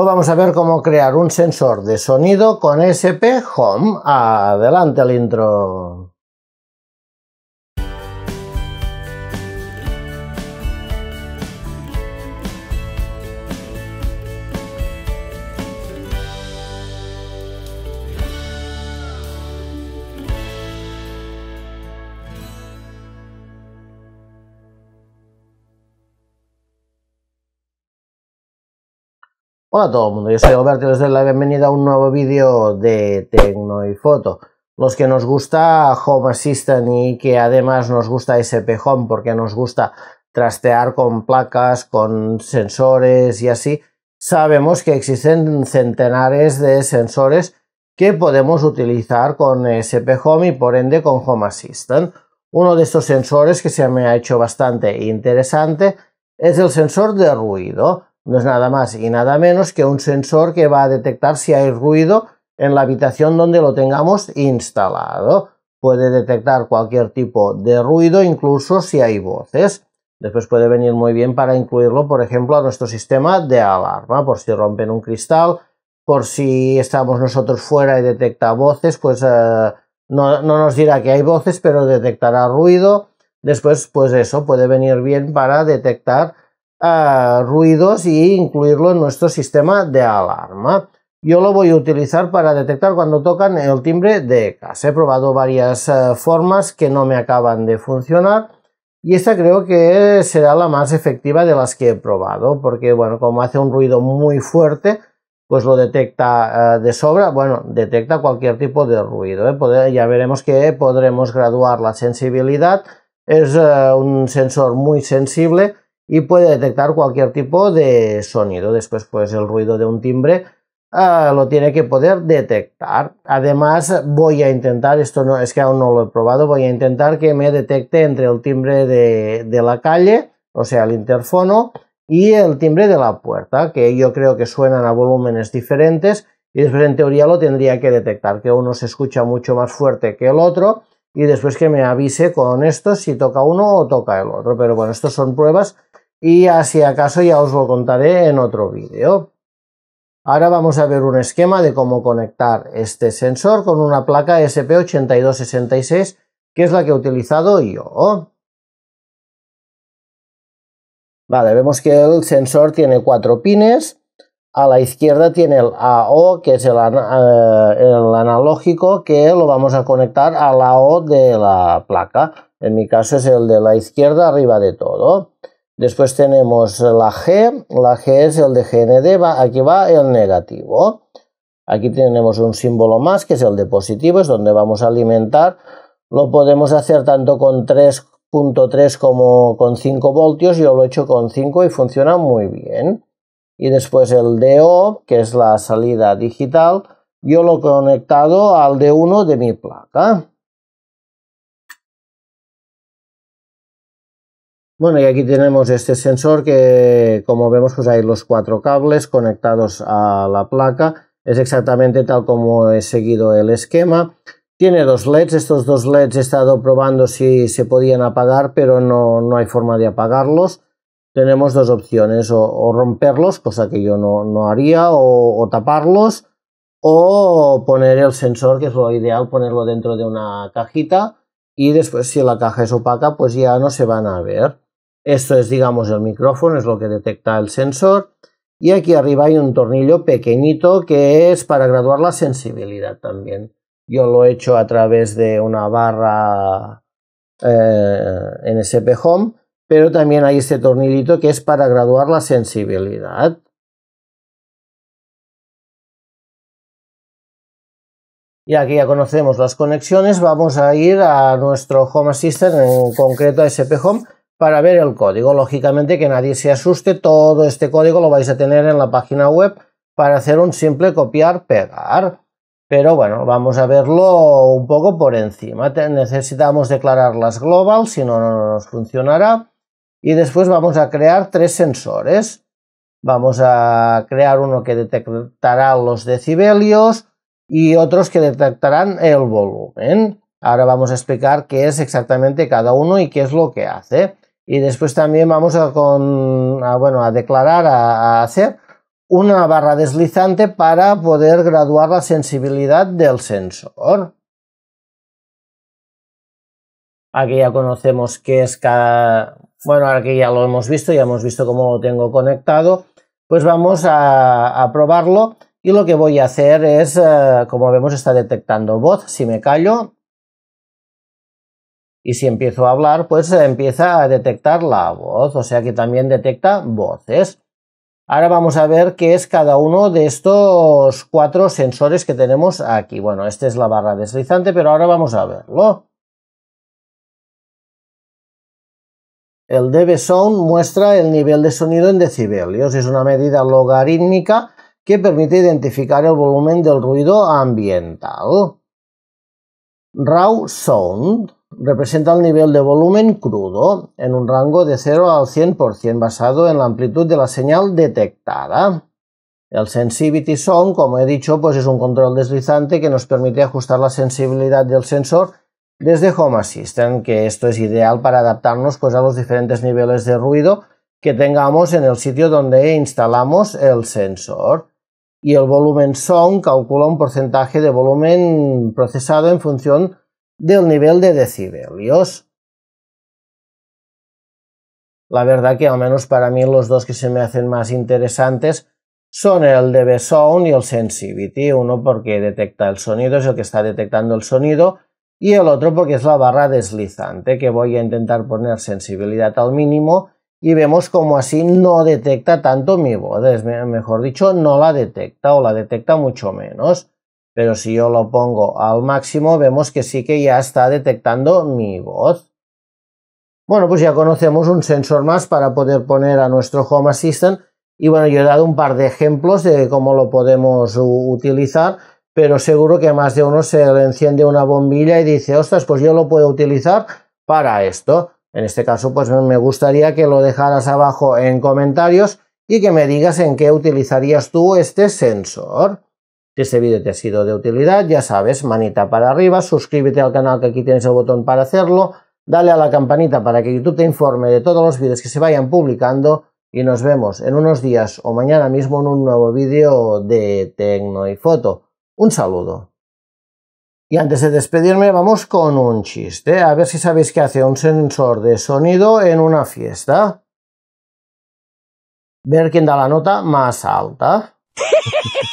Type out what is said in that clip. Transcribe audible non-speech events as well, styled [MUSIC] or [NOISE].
Hoy pues vamos a ver cómo crear un sensor de sonido con SP Home. Adelante al intro. Hola a todo el mundo, yo soy Alberto y les doy la bienvenida a un nuevo vídeo de Tecno y Foto. Los que nos gusta Home Assistant y que además nos gusta SP Home porque nos gusta trastear con placas, con sensores y así, sabemos que existen centenares de sensores que podemos utilizar con SP Home y por ende con Home Assistant. Uno de estos sensores que se me ha hecho bastante interesante es el sensor de ruido. No es nada más y nada menos que un sensor que va a detectar si hay ruido en la habitación donde lo tengamos instalado. Puede detectar cualquier tipo de ruido, incluso si hay voces. Después puede venir muy bien para incluirlo, por ejemplo, a nuestro sistema de alarma, por si rompen un cristal, por si estamos nosotros fuera y detecta voces, pues eh, no, no, nos dirá que hay voces, pero detectará ruido. Después, pues eso puede venir bien para detectar eh, ruidos e incluirlo en nuestro sistema de alarma. Yo lo voy a utilizar para detectar cuando tocan el timbre de casa. He probado varias eh, formas que no me acaban de funcionar y esta creo que será la más efectiva de las que he probado porque, bueno, como hace un ruido muy fuerte, pues lo detecta eh, de sobra, bueno, detecta cualquier tipo de ruido. ya veremos que podremos graduar la sensibilidad. Es un sensor muy sensible y puede detectar cualquier tipo de sonido. Después, pues el ruido de un timbre ah, lo tiene que poder detectar. Además, voy a intentar, esto no es que aún no lo he probado, voy a intentar que me detecte entre el timbre de, de la calle, o sea, el interfono, y el timbre de la puerta, que yo creo que suenan a volúmenes diferentes. Y después en teoría lo tendría que detectar, que uno se escucha mucho más fuerte que el otro y después que me avise con esto si toca uno o toca el otro. Pero bueno, estas son pruebas y así acaso ya os lo contaré en otro vídeo. Ahora vamos a ver un esquema de cómo conectar este sensor con una placa SP8266 que es la que he utilizado yo. Vale, vemos que el sensor tiene cuatro pines. A la izquierda tiene el AO, que es eh, el, analógico, que lo vamos a conectar al AO de la placa. En mi caso es el de la izquierda arriba de todo. Después tenemos la G, la G es el de GND, aquí va el negativo. Aquí tenemos un símbolo más que es el de positivo, es donde vamos a alimentar. Lo podemos hacer tanto con 3.3 como con 5 voltios, yo lo he hecho con 5 y funciona muy bien. Y después el DO, que es la salida digital, yo lo he conectado al D1 de mi placa. Bueno, y aquí tenemos este sensor que, como vemos, pues hay los cuatro cables conectados a la placa. Es exactamente tal como he seguido el esquema. Tiene dos LEDs, estos dos LEDs he estado probando si se podían apagar, pero no, hay forma de apagarlos. Tenemos dos opciones, o, romperlos, cosa que yo no, haría, o taparlos, o poner el sensor, que es lo ideal, ponerlo dentro de una cajita y después si la caja es opaca, pues ya no se van a ver. Esto es, digamos, el micrófono, es lo que detecta el sensor. Y aquí arriba hay un tornillo pequeñito que es para graduar la sensibilidad también. Yo lo he hecho a través de una barra eh, en SP Home, pero también hay este tornillito que es para graduar la sensibilidad. Y aquí ya conocemos las conexiones, vamos a ir a nuestro Home Assistant, en concreto a SP Home, para ver el código. Lógicamente que nadie se asuste, todo este código lo vais a tener en la página web para hacer un simple copiar, pegar. Pero bueno, vamos a verlo un poco por encima. Necesitamos declarar las global, si no, no nos funcionará. Y después vamos a crear tres sensores. Vamos a crear uno que detectará los decibelios y otros que detectarán el volumen. Ahora vamos a explicar qué es exactamente cada uno y qué es lo que hace y después también vamos a, bueno, a declarar, a, hacer una barra deslizante para poder graduar la sensibilidad del sensor. Aquí ya conocemos que es Bueno, aquí ya lo hemos visto, ya hemos visto cómo lo tengo conectado. Pues vamos a, probarlo y lo que voy a hacer es, eh, como vemos, está detectando voz. Si me callo, y si empiezo a hablar, pues eh, empieza a detectar la voz, o sea que también detecta voces. Ahora vamos a ver qué es cada uno de estos cuatro sensores que tenemos aquí. Bueno, esta es la barra deslizante, pero ahora vamos a verlo. El dB Sound muestra el nivel de sonido en decibelios. Es una medida logarítmica que permite identificar el volumen del ruido ambiental. Raw Sound representa el nivel de volumen crudo en un rango de 0 al 100% basado en la amplitud de la señal detectada. El sensitivity zone, como he dicho, pues es un control deslizante que nos permite ajustar la sensibilidad del sensor desde Home Assistant, que esto es ideal para adaptarnos pues, a los diferentes niveles de ruido que tengamos en el sitio donde instalamos el sensor. Y el volumen sound calcula un porcentaje de volumen procesado en función del nivel de decibelios. La verdad que al menos para mí los dos que se me hacen más interesantes son el de Sound y el sensivity uno porque detecta el sonido, es el que está detectando el sonido, y el otro porque es la barra deslizante, que voy a intentar poner sensibilidad al mínimo y vemos como así no detecta tanto mi voz, mejor dicho, no la detecta o la detecta mucho menos. Pero si yo lo pongo al máximo, vemos que sí que ya está detectando mi voz. Bueno, pues ya conocemos un sensor más para poder poner a nuestro Home Assistant. Y bueno, yo he dado un par de ejemplos de cómo lo podemos utilizar, pero seguro que más de uno se le enciende una bombilla y dice, ostras, pues yo lo puedo utilizar para esto. En este caso, pues me gustaría que lo dejaras abajo en comentarios y que me digas en qué utilizarías tú este sensor este vídeo te ha sido de utilidad, ya sabes, manita para arriba, suscríbete al canal que aquí tienes el botón para hacerlo, dale a la campanita para que YouTube te informe de todos los vídeos que se vayan publicando y nos vemos en unos días o mañana mismo en un nuevo vídeo de Tecno y Foto. Un saludo. Y antes de despedirme vamos con un chiste, a ver si sabéis qué hace un sensor de sonido en una fiesta. Ver quién da la nota más alta. [LAUGHS]